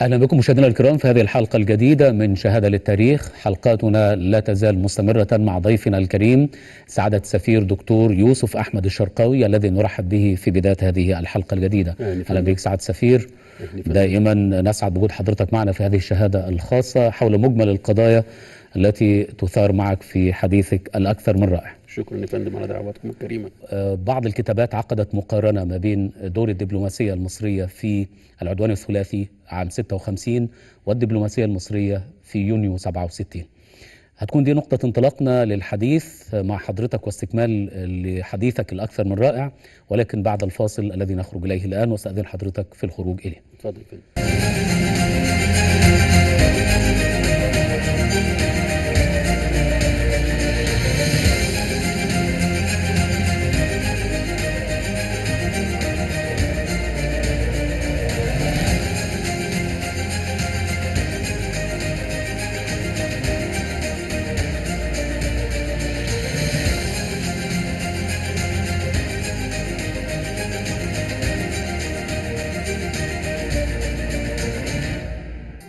اهلا بكم مشاهدينا الكرام في هذه الحلقه الجديده من شهاده للتاريخ، حلقاتنا لا تزال مستمره مع ضيفنا الكريم سعاده السفير دكتور يوسف احمد الشرقاوي الذي نرحب به في بدايه هذه الحلقه الجديده. اهلا بك سعاده السفير دائما نسعد بوجود حضرتك معنا في هذه الشهاده الخاصه حول مجمل القضايا التي تثار معك في حديثك الاكثر من رائع. شكرا يا فندم على دعواتكم الكريمه. آه، بعض الكتابات عقدت مقارنه ما بين دور الدبلوماسيه المصريه في العدوان الثلاثي عام 56 والدبلوماسيه المصريه في يونيو 67. هتكون دي نقطة انطلاقنا للحديث مع حضرتك واستكمال لحديثك الأكثر من رائع ولكن بعد الفاصل الذي نخرج إليه الآن وسأذن حضرتك في الخروج إليه. تفضل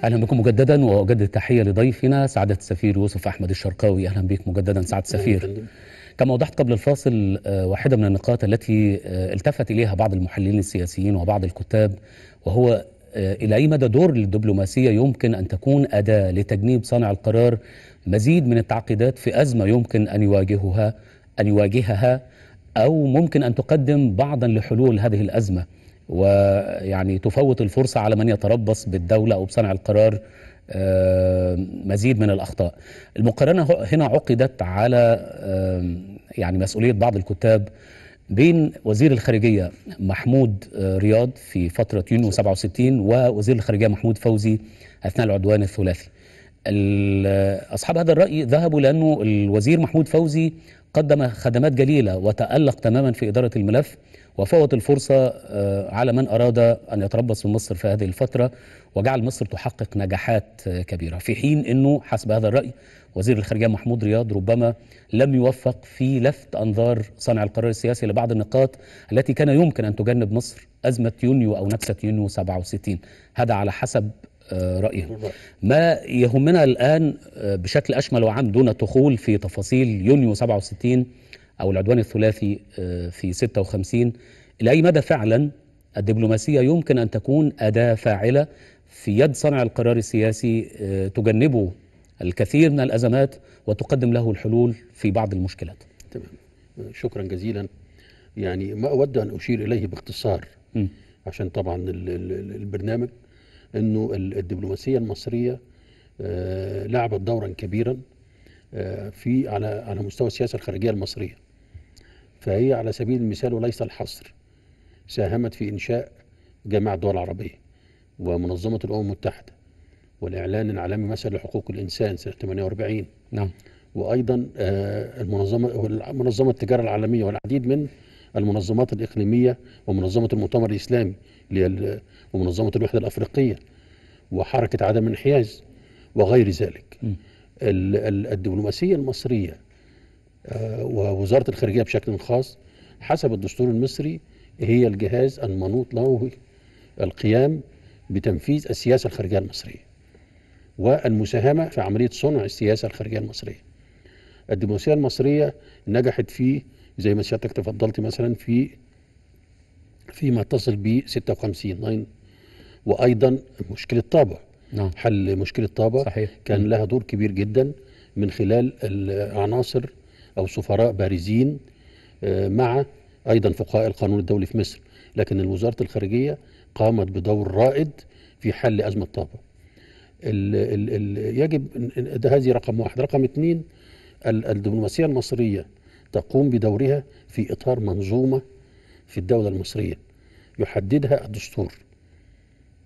اهلا بكم مجددا واجدد التحيه لضيفنا سعاده السفير يوسف احمد الشرقاوي اهلا بك مجددا سعاده السفير كما وضحت قبل الفاصل آه، واحده من النقاط التي آه، التفت اليها بعض المحللين السياسيين وبعض الكتاب وهو آه، الى اي مدى دور الدبلوماسيه يمكن ان تكون اداه لتجنيب صانع القرار مزيد من التعقيدات في ازمه يمكن ان يواجهها ان يواجهها او ممكن ان تقدم بعضا لحلول هذه الازمه ويعني تفوت الفرصة على من يتربص بالدولة أو بصنع القرار آه، مزيد من الأخطاء المقارنة هنا عقدت على آه، يعني مسؤولية بعض الكتاب بين وزير الخارجية محمود آه، رياض في فترة يونيو 67 ووزير الخارجية محمود فوزي أثناء العدوان الثلاثي أصحاب هذا الرأي ذهبوا لأنه الوزير محمود فوزي قدم خدمات جليلة وتألق تماما في إدارة الملف وفوت الفرصة آه، على من أراد أن يتربص بمصر في هذه الفترة وجعل مصر تحقق نجاحات آه، كبيرة في حين أنه حسب هذا الرأي وزير الخارجية محمود رياض ربما لم يوفق في لفت أنظار صانع القرار السياسي لبعض النقاط التي كان يمكن أن تجنب مصر أزمة يونيو أو نكسة يونيو 67 هذا على حسب آه، رأيه ما يهمنا الآن بشكل أشمل وعام دون دخول في تفاصيل يونيو 67 أو العدوان الثلاثي آه، في 56 إلى أي مدى فعلا الدبلوماسية يمكن أن تكون أداة فاعلة في يد صنع القرار السياسي آه، تجنبه الكثير من الأزمات وتقدم له الحلول في بعض المشكلات تمام شكرا جزيلا يعني ما أود أن أشير إليه باختصار م. عشان طبعا البرنامج أنه الدبلوماسية المصرية آه، لعبت دورا كبيرا في على على مستوى السياسه الخارجيه المصريه فهي على سبيل المثال وليس الحصر ساهمت في إنشاء جامعة الدول العربية ومنظمة الأمم المتحدة والإعلان العالمي مثلا لحقوق الإنسان سنة 48 نعم وأيضا آه، المنظمة منظمة التجارة العالمية والعديد من المنظمات الإقليمية ومنظمة المؤتمر الإسلامي ومنظمة الوحدة الأفريقية وحركة عدم الانحياز وغير ذلك الدبلوماسية المصرية آه، ووزاره الخارجيه بشكل خاص حسب الدستور المصري هي الجهاز المنوط له القيام بتنفيذ السياسه الخارجيه المصريه والمساهمه في عمليه صنع السياسه الخارجيه المصريه. الدبلوماسيه المصريه نجحت في زي ما سيادتك تفضلت مثلا في فيما تصل ب 56 وايضا مشكله طابع نعم. حل مشكله طابع صحيح. كان لها دور كبير جدا من خلال العناصر أو سفراء بارزين آه، مع أيضا فقهاء القانون الدولي في مصر لكن وزارة الخارجية قامت بدور رائد في حل أزمة طابة ال ال ال يجب ده هذه رقم واحد رقم اثنين الدبلوماسية المصرية تقوم بدورها في إطار منظومة في الدولة المصرية يحددها الدستور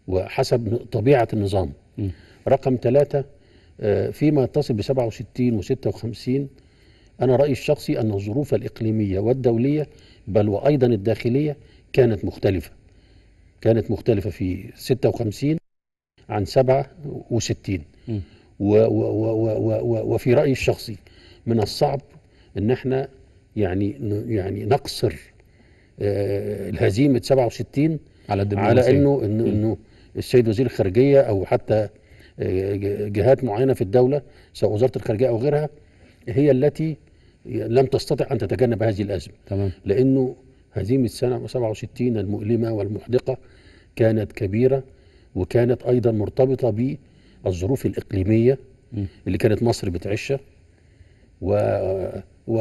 وحسب طبيعة النظام م. رقم ثلاثة آه، فيما يتصل ب 67 و 56 أنا رأيي الشخصي أن الظروف الإقليمية والدولية بل وأيضا الداخلية كانت مختلفة كانت مختلفة في 56 عن 67 و و و و و وفي رأيي الشخصي من الصعب أن احنا يعني يعني نقصر آه الهزيمة 67 على على انه انه انه السيد وزير الخارجيه او حتى آه، جهات معينه في الدوله سواء وزاره الخارجيه او غيرها هي التي لم تستطع أن تتجنب هذه الأزمة تمام. لأنه هزيمة سنة 67 المؤلمة والمحدقة كانت كبيرة وكانت أيضا مرتبطة بالظروف الإقليمية م. اللي كانت مصر بتعيشها و و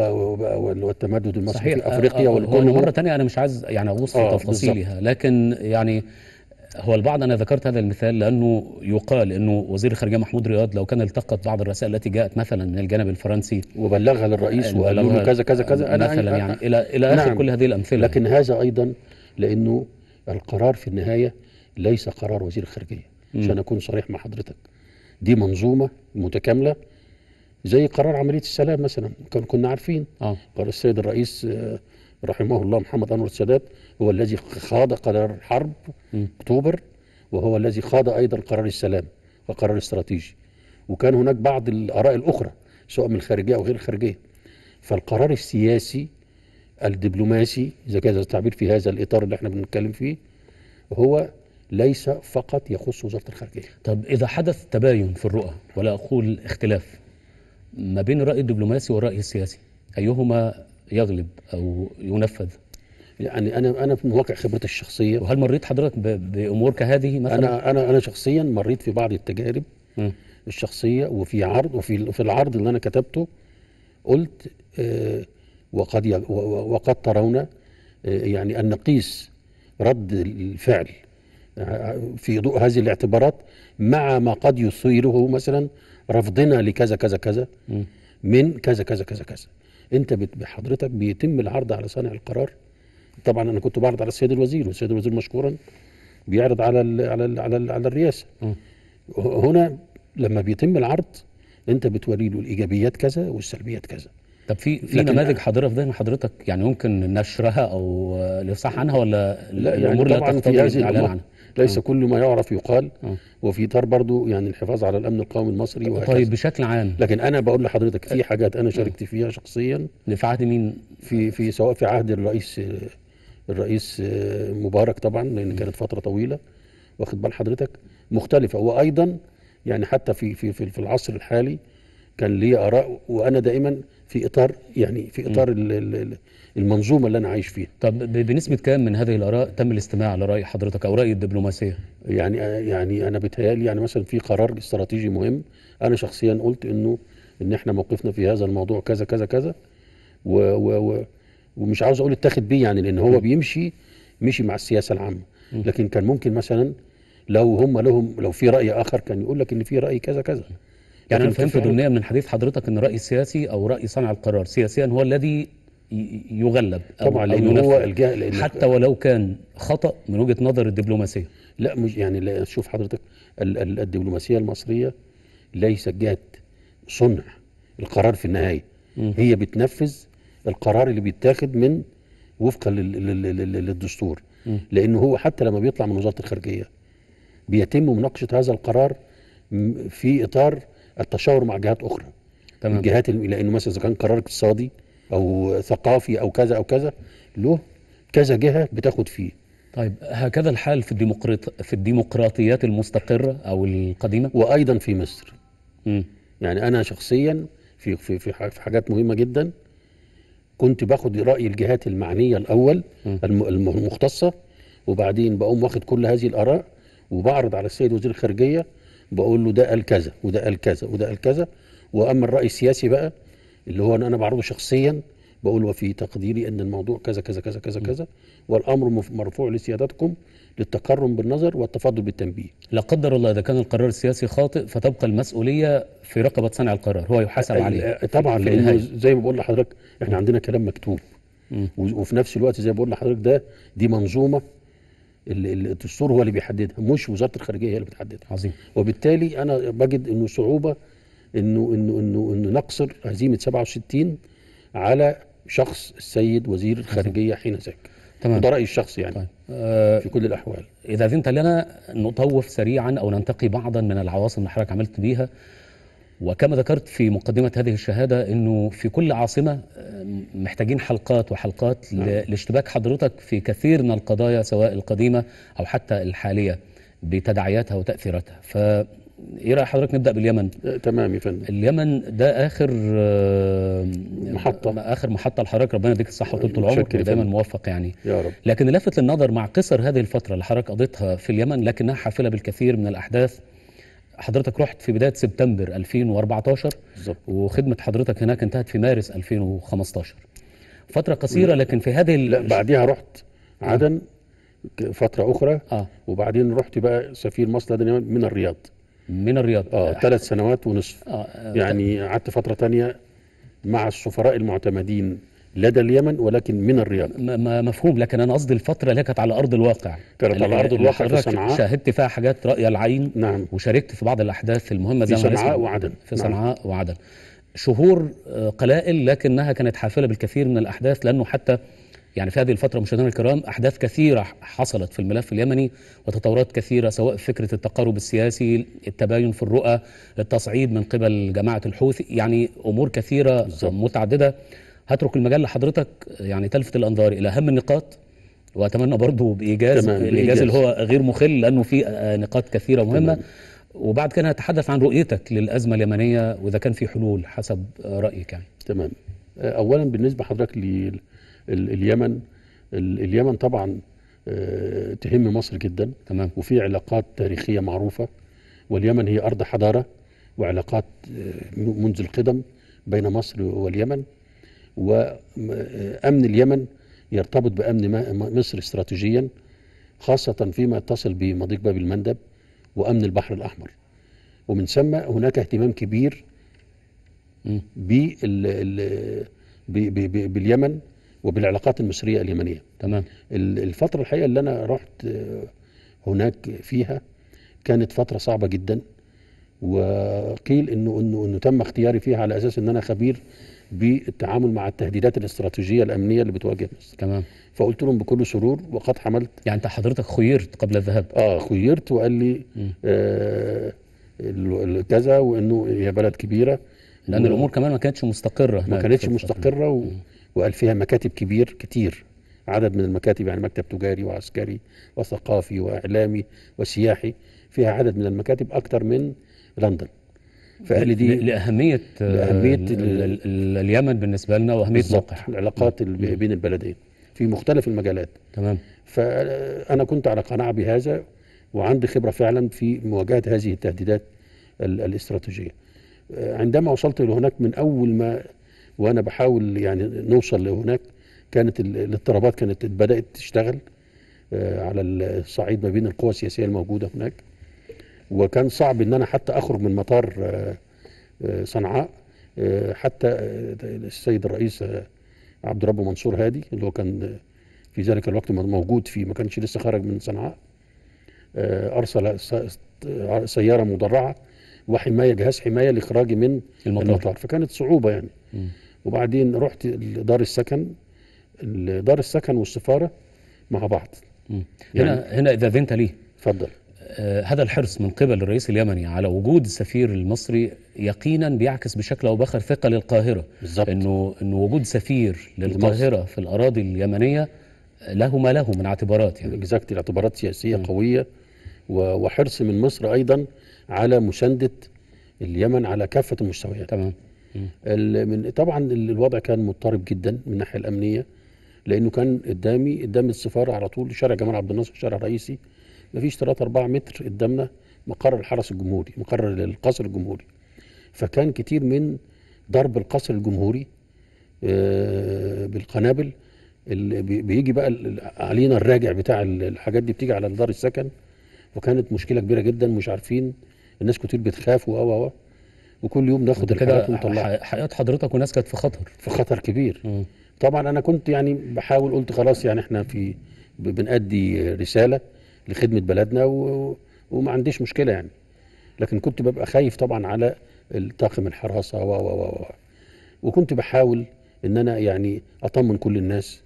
والتمدد المصري صحيح. في افريقيا آه، آه، والجنوب مره ثانيه انا مش عايز يعني اوصل آه تفاصيلها لكن يعني هو البعض انا ذكرت هذا المثال لانه يقال انه وزير الخارجيه محمود رياض لو كان التقط بعض الرسائل التي جاءت مثلا من الجانب الفرنسي وبلغها للرئيس آه، وقال له كذا كذا كذا أنا مثلا يعني الى الى اخر نعم. كل هذه الامثله لكن هذا ايضا لانه القرار في النهايه ليس قرار وزير الخارجيه عشان اكون صريح مع حضرتك دي منظومه متكامله زي قرار عمليه السلام مثلا كنا عارفين آه. قرار السيد الرئيس آه رحمه الله محمد انور السادات هو الذي خاض قرار الحرب اكتوبر وهو الذي خاض ايضا قرار السلام وقرار استراتيجي وكان هناك بعض الاراء الاخرى سواء من الخارجيه او غير الخارجيه فالقرار السياسي الدبلوماسي اذا كان التعبير في هذا الاطار اللي احنا بنتكلم فيه هو ليس فقط يخص وزاره الخارجيه. طب اذا حدث تباين في الرؤى ولا اقول اختلاف ما بين الراي الدبلوماسي والراي السياسي ايهما يغلب او ينفذ يعني انا انا من واقع خبرتي الشخصيه وهل مريت حضرتك بامور كهذه مثلا انا انا انا شخصيا مريت في بعض التجارب م. الشخصيه وفي عرض وفي في العرض اللي انا كتبته قلت آه وقد وقد ترون آه، يعني ان نقيس رد الفعل آه، في ضوء هذه الاعتبارات مع ما قد يصيره مثلا رفضنا لكذا كذا كذا من كذا كذا كذا كذا انت بحضرتك بيتم العرض على صانع القرار طبعا انا كنت بعرض على السيد الوزير والسيد الوزير مشكورا بيعرض على الـ على الـ على, الـ على الرئاسه هنا لما بيتم العرض انت بتوري له الايجابيات كذا والسلبيات كذا طب في في نماذج حاضره في ذهن حضرتك يعني ممكن نشرها او آه، الافصاح عنها ولا لا يعني الامور لا تختلف الاعلان عنها ليس كل ما يعرف يقال آه. وفي اطار برضه يعني الحفاظ على الامن القومي المصري طيب، وهكذا. طيب بشكل عام لكن انا بقول لحضرتك في آه. حاجات انا آه. شاركت فيها شخصيا في عهد مين؟ في في سواء في عهد الرئيس الرئيس مبارك طبعا لان كانت فتره طويله واخد بال حضرتك مختلفه وايضا يعني حتى في في في العصر الحالي كان لي اراء وانا دائما في اطار يعني في اطار ال المنظومه اللي انا عايش فيها طب بنسبه كام من هذه الاراء تم الاستماع لراي حضرتك او راي الدبلوماسيه يعني يعني انا بيتهيألي يعني مثلا في قرار استراتيجي مهم انا شخصيا قلت انه ان احنا موقفنا في هذا الموضوع كذا كذا كذا و و و ومش عاوز اقول اتاخد بيه يعني لان هو بيمشي مشي مع السياسه العامه لكن كان ممكن مثلا لو هم لهم لو في راي اخر كان يقول لك ان في راي كذا كذا يعني انا فهمت ضمنيا من حديث حضرتك ان الراي السياسي او راي صانع القرار سياسيا هو الذي يغلب أو طبعا لأن هو الجهل لأن حتى ولو كان خطأ من وجهة نظر الدبلوماسية لا مش يعني لا شوف حضرتك الدبلوماسية المصرية ليست جهة صنع القرار في النهاية هي بتنفذ القرار اللي بيتاخد من وفقا للدستور لأنه هو حتى لما بيطلع من وزارة الخارجية بيتم مناقشة هذا القرار في إطار التشاور مع جهات أخرى تمام. الجهات لأنه مثلا إذا كان قرار اقتصادي او ثقافي او كذا او كذا له كذا جهه بتاخد فيه طيب هكذا الحال في الديمقراط في الديمقراطيات المستقره او القديمه وايضا في مصر م. يعني انا شخصيا في في في حاجات مهمه جدا كنت باخد راي الجهات المعنيه الاول م. المختصه وبعدين بقوم واخد كل هذه الاراء وبعرض على السيد وزير الخارجيه بقول له ده قال كذا وده قال كذا وده قال كذا واما الراي السياسي بقى اللي هو انا بعرضه شخصيا بقول وفي تقديري ان الموضوع كذا كذا كذا كذا كذا والامر مرفوع لسيادتكم للتكرم بالنظر والتفضل بالتنبيه. لا قدر الله اذا كان القرار السياسي خاطئ فتبقى المسؤوليه في رقبه صانع القرار هو يحاسب عليه. آه، طبعا لانه زي ما بقول لحضرتك احنا عندنا كلام مكتوب وفي نفس الوقت زي ما بقول لحضرتك ده دي منظومه الدستور هو اللي بيحددها مش وزاره الخارجيه هي اللي بتحددها. عظيم. وبالتالي انا بجد انه صعوبه انه انه انه انه نقصر هزيمه 67 على شخص السيد وزير الخارجيه حين ذاك تمام ده رايي الشخصي يعني طيب. في كل الاحوال آه، اذا اذنت لنا نطوف سريعا او ننتقي بعضا من العواصم اللي حضرتك عملت بيها وكما ذكرت في مقدمة هذه الشهادة أنه في كل عاصمة آه، محتاجين حلقات وحلقات نعم. لاشتباك حضرتك في كثير من القضايا سواء القديمة أو حتى الحالية بتداعياتها وتأثيراتها ايه راي حضرتك نبدا باليمن آه، تمام يا فندم اليمن ده اخر آه، محطه اخر محطه لحضرتك ربنا يديك الصحه وطول العمر دايما موفق يعني يا رب. لكن لفت للنظر مع قصر هذه الفتره اللي حضرتك قضيتها في اليمن لكنها حافله بالكثير من الاحداث حضرتك رحت في بدايه سبتمبر 2014 بالظبط وخدمه حضرتك هناك انتهت في مارس 2015 فتره قصيره لكن في هذه لا بعديها رحت آه. عدن فتره اخرى آه. وبعدين رحت بقى سفير مصر لدى اليمن من الرياض من الرياض اه يعني ثلاث سنوات ونصف آه،, آه يعني قعدت فتره تانية مع السفراء المعتمدين لدى اليمن ولكن من الرياض مفهوم لكن انا قصدي الفتره اللي كانت على ارض الواقع كانت على ارض الواقع في صنعاء شاهدت فيها حاجات رأي العين نعم وشاركت في بعض الاحداث المهمه زي في نعم. صنعاء وعدن في صنعاء نعم. وعدن شهور آه، قلائل لكنها كانت حافله بالكثير من الاحداث لانه حتى يعني في هذه الفترة مشاهدينا الكرام أحداث كثيرة حصلت في الملف اليمني وتطورات كثيرة سواء فكرة التقارب السياسي التباين في الرؤى التصعيد من قبل جماعة الحوثي يعني أمور كثيرة بالزبط. متعددة هترك المجال لحضرتك يعني تلفت الأنظار إلى أهم النقاط وأتمنى برضه بإيجاز الإيجاز اللي هو غير مخل لأنه في آه، نقاط كثيرة مهمة تمام. وبعد كده هتحدث عن رؤيتك للأزمة اليمنية وإذا كان في حلول حسب رأيك يعني تمام آه، أولا بالنسبة حضرتك لي اليمن اليمن طبعا آه، تهم مصر جدا تمام وفي علاقات تاريخيه معروفه واليمن هي ارض حضاره وعلاقات آه، منذ القدم بين مصر واليمن وامن اليمن يرتبط بامن مصر استراتيجيا خاصه فيما يتصل بمضيق باب المندب وامن البحر الاحمر ومن ثم هناك اهتمام كبير باليمن وبالعلاقات المصريه اليمنيه تمام الفتره الحقيقه اللي انا رحت آه، هناك فيها كانت فتره صعبه جدا وقيل انه انه انه تم اختياري فيها على اساس ان انا خبير بالتعامل مع التهديدات الاستراتيجيه الامنيه اللي بتواجه مصر تمام فقلت لهم بكل سرور وقد حملت يعني انت حضرتك خيرت قبل الذهاب اه خيرت وقال لي آه كذا وانه هي بلد كبيره لان الامور كمان ما كانتش مستقره ما كانتش مستقره و... وقال فيها مكاتب كبير كتير عدد من المكاتب يعني مكتب تجاري وعسكري وثقافي وإعلامي وسياحي فيها عدد من المكاتب أكتر من لندن فقال دي لأهمية, لأهمية آه، اليمن بالنسبة لنا وأهمية موقع العلاقات بين البلدين في مختلف المجالات تمام فأنا كنت على قناعة بهذا وعندي خبرة فعلا في مواجهة هذه التهديدات الاستراتيجية آه، عندما وصلت لهناك من أول ما وانا بحاول يعني نوصل لهناك كانت الاضطرابات كانت بدات تشتغل آه، على الصعيد ما بين القوى السياسيه الموجوده هناك وكان صعب ان انا حتى اخرج من مطار آه، آه، صنعاء حتى السيد الرئيس عبد ربه منصور هادي اللي هو كان في ذلك الوقت موجود فيه ما كانش لسه خرج من صنعاء ارسل سياره مدرعه وحمايه جهاز حمايه لاخراجي من المطار, المطار. فكانت صعوبه يعني م. وبعدين رحت دار السكن دار السكن والسفاره مع بعض يعني هنا هنا اذا ذنت لي اتفضل آه هذا الحرص من قبل الرئيس اليمني على وجود السفير المصري يقينا بيعكس بشكل او باخر ثقه للقاهره بالزبط. انه انه وجود سفير للقاهره في الاراضي اليمنيه له ما له من اعتبارات يعني اكزاكتلي اعتبارات سياسيه م. قويه وحرص من مصر ايضا على مسانده اليمن على كافه المستويات تمام من طبعا الوضع كان مضطرب جدا من الناحيه الامنيه لانه كان قدامي قدام السفاره على طول شارع جمال عبد الناصر الشارع الرئيسي مفيش 3 4 متر قدامنا مقر الحرس الجمهوري مقر القصر الجمهوري فكان كتير من ضرب القصر الجمهوري آه، بالقنابل اللي بيجي بقى علينا الراجع بتاع الحاجات دي بتيجي على دار السكن وكانت مشكله كبيره جدا مش عارفين الناس كتير بتخاف و وكل يوم ناخد ونطلعها حياه حضرتك وناس كانت في خطر في خطر كبير م. طبعا انا كنت يعني بحاول قلت خلاص يعني احنا في بنأدي رساله لخدمه بلدنا و... وما عنديش مشكله يعني لكن كنت ببقى خايف طبعا على طاقم الحراسه و و و وكنت بحاول ان انا يعني اطمن كل الناس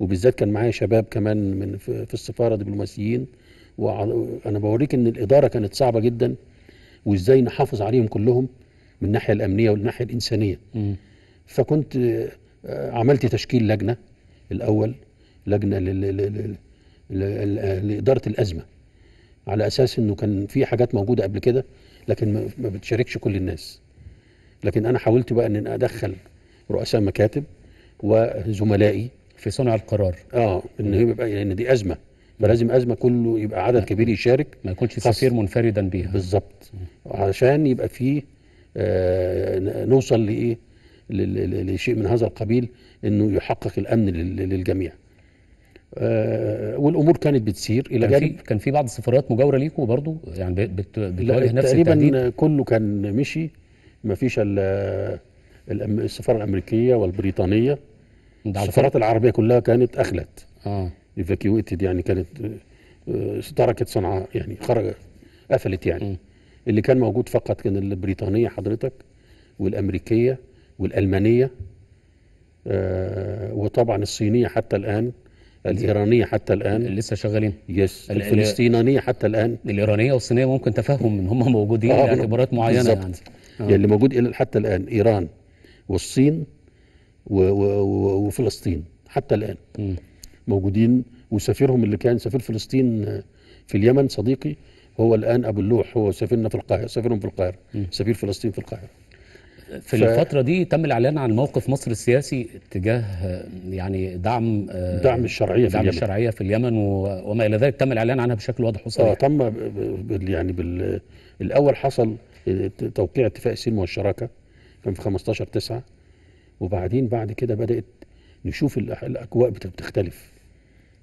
وبالذات كان معايا شباب كمان من في السفاره دبلوماسيين وانا بوريك ان الاداره كانت صعبه جدا وازاي نحافظ عليهم كلهم من الناحيه الامنيه والناحيه الانسانيه م. فكنت آه، عملت تشكيل لجنه الاول لجنه لاداره الازمه على اساس انه كان في حاجات موجوده قبل كده لكن ما بتشاركش كل الناس لكن انا حاولت بقى ان ادخل رؤساء مكاتب وزملائي في صنع القرار اه ان هي يبقى يعني دي ازمه فلازم ازمه كله يبقى عدد كبير يشارك ما يكونش سفير منفردا بيها بالظبط عشان يبقى فيه آه، نوصل لايه لشيء من هذا القبيل انه يحقق الامن للجميع آه، والامور كانت بتسير الى كان جانب في كان في بعض السفارات مجاوره ليكم برضه يعني بتواجه نفس تقريبا التهديد. كله كان مشي ما فيش السفاره الامريكيه والبريطانيه السفارات العربيه كلها كانت اخلت اه يعني كانت آه، تركت صنعاء يعني خرجت قفلت يعني م. اللي كان موجود فقط كان البريطانية حضرتك والأمريكية والألمانية آه، وطبعا الصينية حتى الآن الايرانيه حتى الان لسه شغالين يس الفلسطينيه حتى الان الايرانيه والصينيه ممكن تفهم ان هم موجودين آه لاعتبارات معينه بالزبط. يعني آه. يعني اللي موجود الى حتى الان ايران والصين و و و وفلسطين حتى الان م. موجودين وسفيرهم اللي كان سفير فلسطين في اليمن صديقي وهو الان ابو اللوح هو سفيرنا في القاهره سفيرهم في القاهره سفير فلسطين في القاهره في ف... الفترة دي تم الإعلان عن موقف مصر السياسي تجاه يعني دعم آه، دعم الشرعية في دعم اليمن. الشرعية في اليمن وما إلى ذلك تم الإعلان عنها بشكل واضح وصريح. آه تم يعني بال... الأول حصل آه، توقيع اتفاق السلم والشراكة كان في 15 9 وبعدين بعد كده بدأت نشوف الأجواء بتختلف.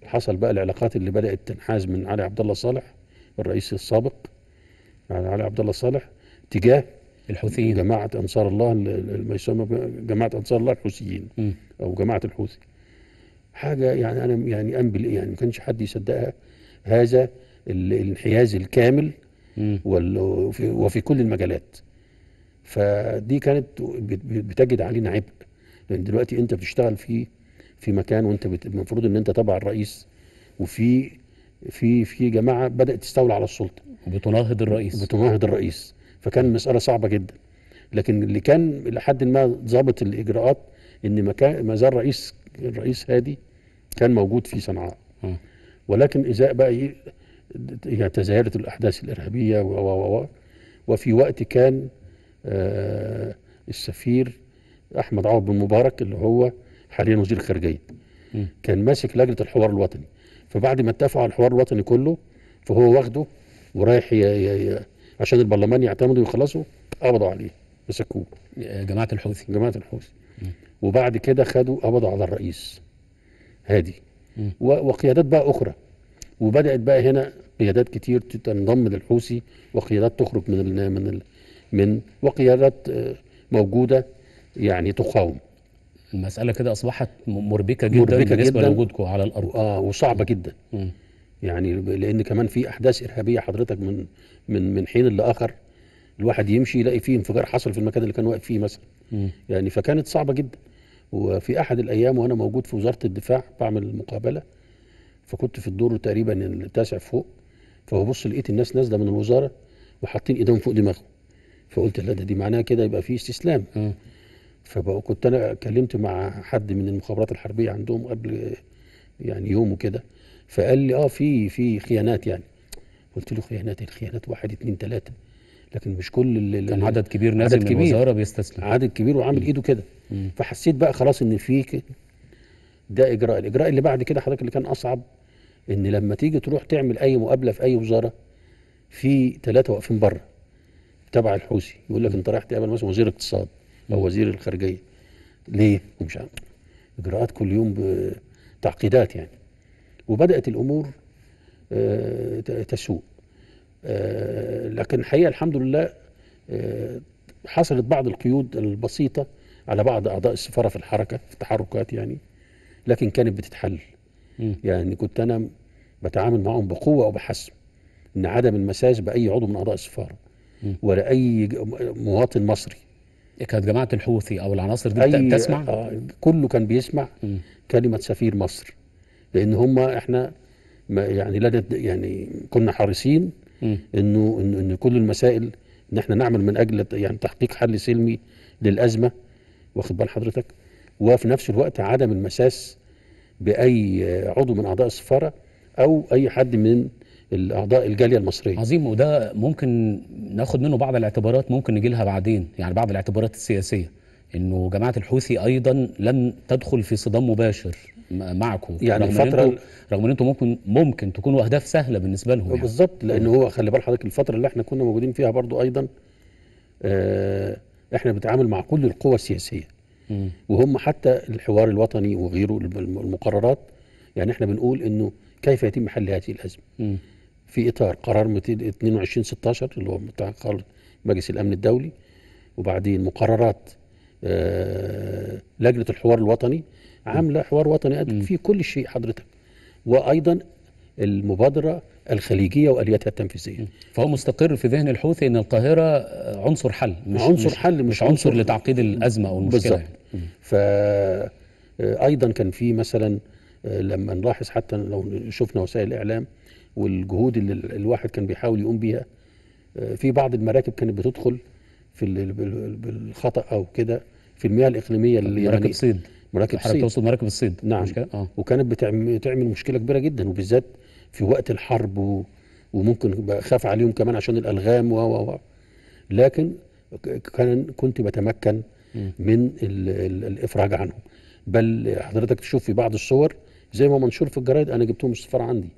حصل بقى العلاقات اللي بدأت تنحاز من علي عبد الله صالح الرئيس السابق علي عبد الله صالح تجاه الحوثيين جماعة أنصار الله ما يسمى جماعة أنصار الله الحوثيين أو جماعة الحوثي حاجة يعني أنا يعني أنبل يعني ما كانش حد يصدقها هذا الانحياز الكامل وفي, وفي كل المجالات فدي كانت بتجد علينا عبء لأن دلوقتي أنت بتشتغل في في مكان وأنت المفروض إن أنت تبع الرئيس وفي في في جماعه بدات تستولى على السلطه وبتناهض الرئيس بتناهض الرئيس فكان مساله صعبه جدا لكن اللي كان لحد ما ظابط الاجراءات ان ما زال رئيس الرئيس هادي كان موجود في صنعاء آه. ولكن اذا بقى يعني تزايدت الاحداث الارهابيه و و و وفي وقت كان آه السفير احمد عوض بن مبارك اللي هو حاليا وزير الخارجيه كان ماسك لجنه الحوار الوطني فبعد ما اتفقوا على الحوار الوطني كله فهو واخده ورايح ي... ي... ي... عشان البرلمان يعتمدوا ويخلصوا قبضوا عليه مسكوه جماعه الحوثي جماعه الحوثي وبعد كده خدوا قبضوا على الرئيس هادي و... وقيادات بقى اخرى وبدات بقى هنا قيادات كتير تنضم للحوثي وقيادات تخرج من ال من ال من وقيادات آه، موجوده يعني تقاوم المساله كده اصبحت مربكه جدا مربكة بالنسبه لوجودكم على الارض اه وصعبه جدا م. يعني لان كمان في احداث ارهابيه حضرتك من من من حين لاخر الواحد يمشي يلاقي فيه انفجار حصل في المكان اللي كان واقف فيه مثلا م. يعني فكانت صعبه جدا وفي احد الايام وانا موجود في وزاره الدفاع بعمل مقابله فكنت في الدور تقريبا التاسع فوق فببص لقيت الناس نازله من الوزاره وحاطين ايدهم فوق دماغهم فقلت لا ده دي معناها كده يبقى في استسلام م. فكنت انا اتكلمت مع حد من المخابرات الحربيه عندهم قبل يعني يوم وكده فقال لي اه في في خيانات يعني قلت له خيانات الخيانات واحد اثنين ثلاثه لكن مش كل اللي كان عدد كبير نازل عدد كبير الوزاره بيستسلم عدد كبير وعامل ايده كده فحسيت بقى خلاص ان في ده اجراء الاجراء اللي بعد كده حضرتك اللي كان اصعب ان لما تيجي تروح تعمل اي مقابله في اي وزاره في ثلاثه واقفين بره تبع الحوثي يقول لك انت رايح تقابل مثلا وزير اقتصاد او وزير الخارجيه ليه مش عارف اجراءات كل يوم تعقيدات يعني وبدات الامور آه، تسوء آه، لكن الحقيقه الحمد لله آه، حصلت بعض القيود البسيطه على بعض اعضاء السفاره في الحركه في التحركات يعني لكن كانت بتتحل يعني كنت انا بتعامل معهم بقوه وبحسم ان عدم المساس باي عضو من اعضاء السفاره ولا اي مواطن مصري كانت جماعه الحوثي او العناصر دي أي تسمع آه كله كان بيسمع م. كلمه سفير مصر لان هم احنا ما يعني لا يعني كنا حريصين انه انه ان كل المسائل ان احنا نعمل من اجل يعني تحقيق حل سلمي للازمه واخد بال حضرتك وفي نفس الوقت عدم المساس باي عضو من اعضاء السفاره او اي حد من الاعضاء الجاليه المصريه عظيم وده ممكن ناخد منه بعض الاعتبارات ممكن نجي لها بعدين يعني بعض الاعتبارات السياسيه انه جماعه الحوثي ايضا لم تدخل في صدام مباشر معكم يعني رغم الفتره إن رغم ان انتم ممكن ممكن تكونوا اهداف سهله بالنسبه لهم يعني. بالظبط لان هو خلي بال حضرتك الفتره اللي احنا كنا موجودين فيها برضو ايضا آه احنا بنتعامل مع كل القوى السياسيه وهم حتى الحوار الوطني وغيره المقررات يعني احنا بنقول انه كيف يتم حل هذه الازمه في اطار قرار 22 اللي هو بتاع مجلس الامن الدولي وبعدين مقررات آه، لجنه الحوار الوطني عامله حوار وطني فيه كل شيء حضرتك وايضا المبادره الخليجيه والياتها التنفيذيه فهو مستقر في ذهن الحوثي ان القاهره عنصر حل مش عنصر مش حل مش, مش عنصر, عنصر لتعقيد الازمه او المشكله ف آه، ايضا كان في مثلا آه، لما نلاحظ حتى لو شفنا وسائل الاعلام والجهود اللي الواحد كان بيحاول يقوم بيها آه، في بعض المراكب كانت بتدخل في بالخطا او كده في المياه الاقليميه اللي مراكب صيد مراكب صيد توصل مراكب الصيد نعم مش آه. وكانت بتعمل, تعمل مشكله كبيره جدا وبالذات في وقت الحرب وممكن خاف عليهم كمان عشان الالغام و و لكن كان كنت بتمكن من الافراج عنهم بل حضرتك تشوف في بعض الصور زي ما منشور في الجرايد انا جبتهم السفاره عندي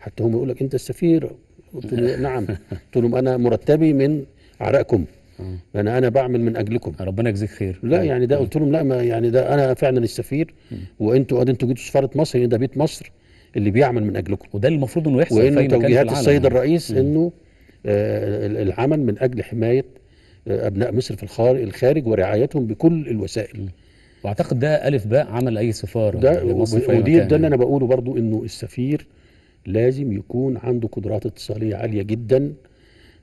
حتى هم يقول لك انت السفير قلت له نعم قلت لهم انا مرتبي من عرقكم آه. انا انا بعمل من اجلكم ربنا يجزيك خير لا يعني ده آه. قلت لهم لا ما يعني ده انا فعلا السفير وانتوا انتوا جيتوا سفاره مصر ده بيت مصر اللي بيعمل من اجلكم وده المفروض انه يحصل وان توجيهات السيد يعني. الرئيس انه آه العمل من اجل حمايه آه ابناء مصر في الخارج ورعايتهم بكل الوسائل واعتقد ده الف باء عمل اي سفاره ده ودي ده اللي يعني. انا بقوله برضو انه السفير لازم يكون عنده قدرات اتصالية عالية جدا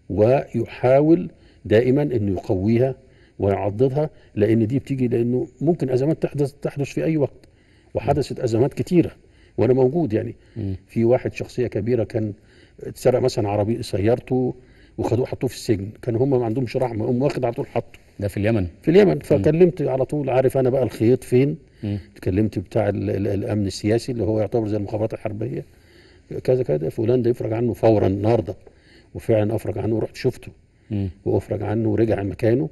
ويحاول دائما انه يقويها ويعضدها لان دي بتيجي لانه ممكن ازمات تحدث تحدث في اي وقت وحدثت ازمات كتيره وانا موجود يعني في واحد شخصيه كبيره كان اتسرق مثلا عربي سيارته وخدوه حطوه في السجن كان هم ما عندهمش رحمه هم واخد على طول حطه ده في اليمن في اليمن فكلمت على طول عارف انا بقى الخيط فين اتكلمت بتاع الامن السياسي اللي هو يعتبر زي المخابرات الحربيه كذا كذا فلان ده يفرج عنه فورا النهارده وفعلا افرج عنه ورحت شفته وافرج عنه ورجع مكانه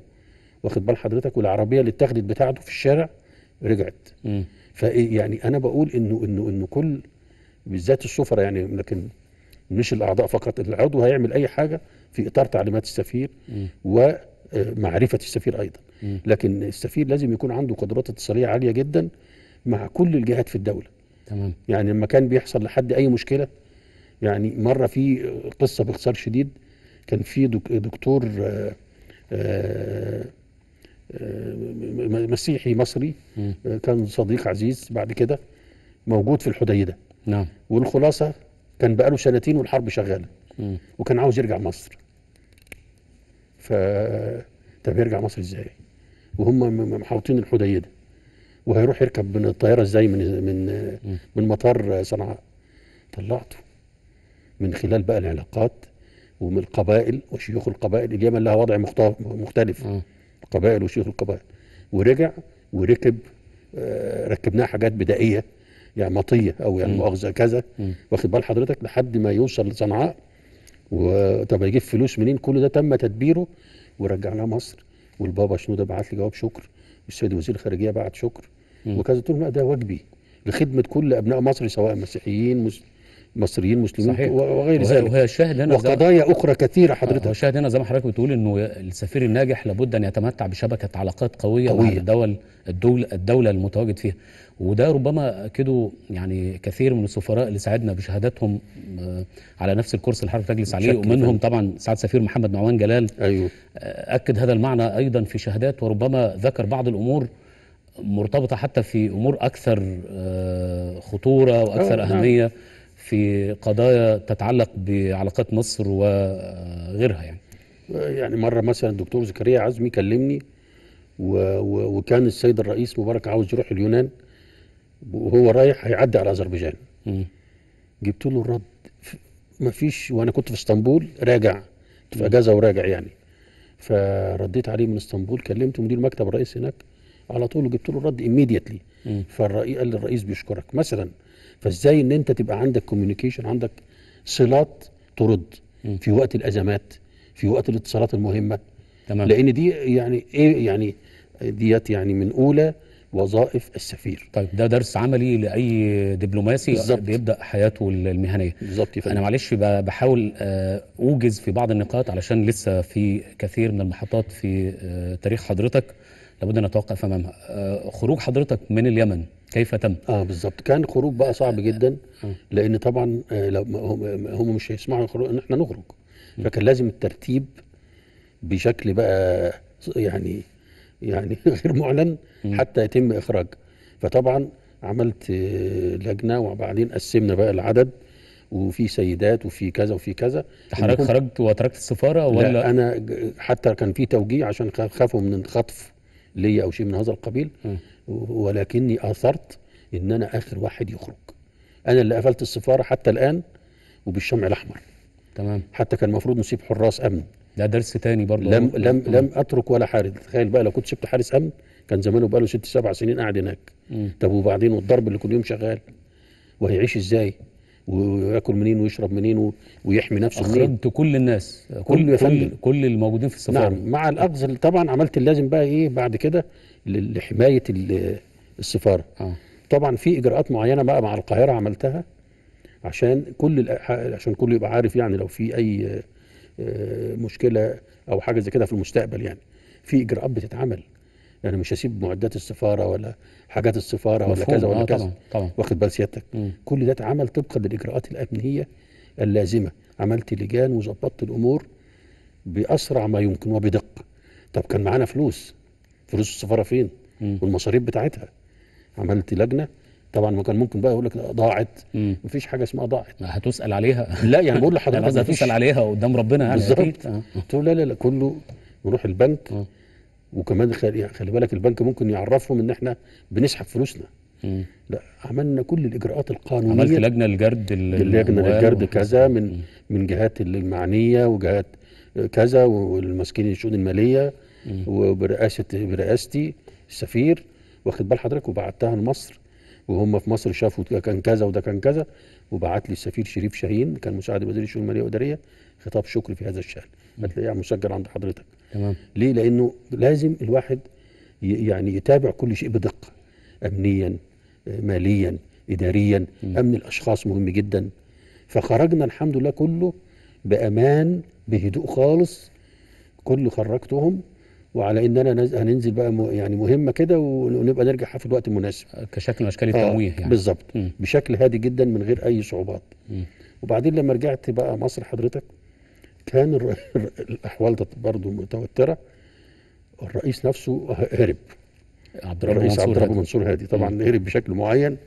واخد بال حضرتك والعربيه اللي اتاخدت بتاعته في الشارع رجعت فيعني إيه انا بقول انه انه انه كل بالذات السفراء يعني لكن مش الاعضاء فقط العضو هيعمل اي حاجه في اطار تعليمات السفير ومعرفه آه، السفير ايضا لكن السفير لازم يكون عنده قدرات اتصاليه عاليه جدا مع كل الجهات في الدوله تمام يعني لما كان بيحصل لحد اي مشكله يعني مره في قصه باختصار شديد كان في دكتور آآ آه، آآ آه، آه، مسيحي مصري كان صديق عزيز بعد كده موجود في الحديده نعم والخلاصه كان بقاله سنتين والحرب شغاله وكان عاوز يرجع مصر ف طب يرجع مصر ازاي وهم محاوطين الحديده وهيروح يركب من الطياره ازاي من من من مطار صنعاء طلعته من خلال بقى العلاقات ومن القبائل وشيوخ القبائل اليمن لها وضع مختلف قبائل وشيوخ القبائل ورجع وركب آه، ركبناه حاجات بدائيه يعني مطيه او يعني مؤاخذه كذا واخد بال حضرتك لحد ما يوصل لصنعاء وطب هيجيب فلوس منين كل ده تم تدبيره ورجعناه مصر والبابا شنودة بعت لي جواب شكر السيد وزير الخارجيه بعت شكر وكذا قلت لهم لا ده واجبي لخدمه كل ابناء مصر سواء مسيحيين مسلمين مصريين مسلمين صحيح. وغير ذلك وهي شاهد هنا وقضايا اخرى كثيره حضرتك هو آه، شاهد هنا زي ما حضرتك بتقول انه السفير الناجح لابد ان يتمتع بشبكه علاقات قويه, قوية. مع الدول الدوله الدوله المتواجد فيها وده ربما اكده يعني كثير من السفراء اللي ساعدنا بشهاداتهم آه، على نفس الكورس اللي حضرتك تجلس عليه ومنهم طبعا سعاده السفير محمد نعوان جلال أيوه. آه، اكد هذا المعنى ايضا في شهادات وربما ذكر بعض الامور مرتبطه حتى في امور اكثر خطوره واكثر نعم. اهميه في قضايا تتعلق بعلاقات مصر وغيرها يعني يعني مرة مثلا الدكتور زكريا عزمي كلمني وكان السيد الرئيس مبارك عاوز يروح اليونان وهو رايح هيعدي على أذربيجان جبت له الرد مفيش وأنا كنت في اسطنبول راجع كنت في أجازة وراجع يعني فرديت عليه من اسطنبول كلمت مدير مكتب الرئيس هناك على طول وجبت له الرد immediately فالرئيس قال لي الرئيس بيشكرك مثلا فازاي ان انت تبقى عندك كوميونيكيشن عندك صلات ترد في وقت الازمات في وقت الاتصالات المهمه تمام. لان دي يعني ايه يعني ديت يعني من اولى وظائف السفير طيب ده درس عملي لاي دبلوماسي بالزبط. بيبدا حياته المهنيه بالظبط انا معلش بحاول آه، اوجز في بعض النقاط علشان لسه في كثير من المحطات في آه، تاريخ حضرتك لابد ان نتوقف امامها آه، خروج حضرتك من اليمن كيف تم اه بالظبط كان خروج بقى صعب جدا آه. لان طبعا آه، لو هم مش هيسمعوا الخروج ان احنا نخرج فكان لازم الترتيب بشكل بقى يعني يعني غير معلن حتى يتم اخراج فطبعا عملت آه، لجنه وبعدين قسمنا بقى العدد وفي سيدات وفي كذا وفي كذا حضرتك خرجت وتركت السفاره ولا لا انا حتى كان في توجيه عشان خافوا من الخطف ليا او شيء من هذا القبيل ولكني اثرت ان انا اخر واحد يخرج انا اللي قفلت السفاره حتى الان وبالشمع الاحمر تمام حتى كان المفروض نسيب حراس امن ده درس تاني برضه لم لم لم اترك ولا حارس تخيل بقى لو كنت سبت حارس امن كان زمانه بقى له ست سبع سنين قاعد هناك طب وبعدين والضرب اللي كل يوم شغال وهيعيش ازاي وياكل منين ويشرب منين ويحمي نفسه منين أخرجت كل الناس كل كل, كل الموجودين في السفاره نعم مع الاخذ طبعا عملت اللازم بقى ايه بعد كده لحمايه السفاره آه. طبعا في اجراءات معينه بقى مع القاهره عملتها عشان كل عشان كله يبقى عارف يعني لو في اي آه، مشكله او حاجه زي كده في المستقبل يعني في اجراءات بتتعمل يعني مش هسيب معدات السفاره ولا حاجات السفاره ولا كذا ولا آه، كذا طبعا طبعا واخد بال سيادتك كل ده اتعمل طبقا للاجراءات الامنيه اللازمه عملت لجان وظبطت الامور باسرع ما يمكن وبدقه طب كان معانا فلوس فلوس السفاره فين والمصاريف بتاعتها عملت لجنه طبعا ما كان ممكن بقى يقول لك ضاعت مفيش حاجه اسمها ضاعت ما هتسال عليها لا يعني بقول لحضرتك يعني هتسال عليها قدام ربنا يعني بالظبط آه. تقول لا لا لا كله نروح البنك آه. وكمان خلي بالك البنك ممكن يعرفهم ان احنا بنسحب فلوسنا مم. لا عملنا كل الاجراءات القانونيه عملت لجنه لجرد اللجنه للجرد كذا من مم. من جهات المعنيه وجهات كذا والماسكين الشؤون الماليه وبرئاسه برئاستي السفير واخد بال حضرتك وبعتها لمصر وهم في مصر شافوا ده كان كذا وده كان كذا وبعت لي السفير شريف شاهين كان مساعد وزير الشؤون الماليه والاداريه خطاب شكر في هذا الشان هتلاقيه مسجل عند حضرتك تمام ليه لانه لازم الواحد يعني يتابع كل شيء بدقه امنيا ماليا اداريا م. امن الاشخاص مهم جدا فخرجنا الحمد لله كله بامان بهدوء خالص كل خرجتهم وعلى اننا نز... هننزل بقى م... يعني مهمه كده ونبقى نرجع في الوقت المناسب كشكل من اشكال آه، التمويه آه يعني بالظبط بشكل هادي جدا من غير اي صعوبات م. وبعدين لما رجعت بقى مصر حضرتك كان الاحوال ده برضه متوتره الرئيس نفسه هرب عبد الرئيس عبد الرب منصور هادي طبعا م. هرب بشكل معين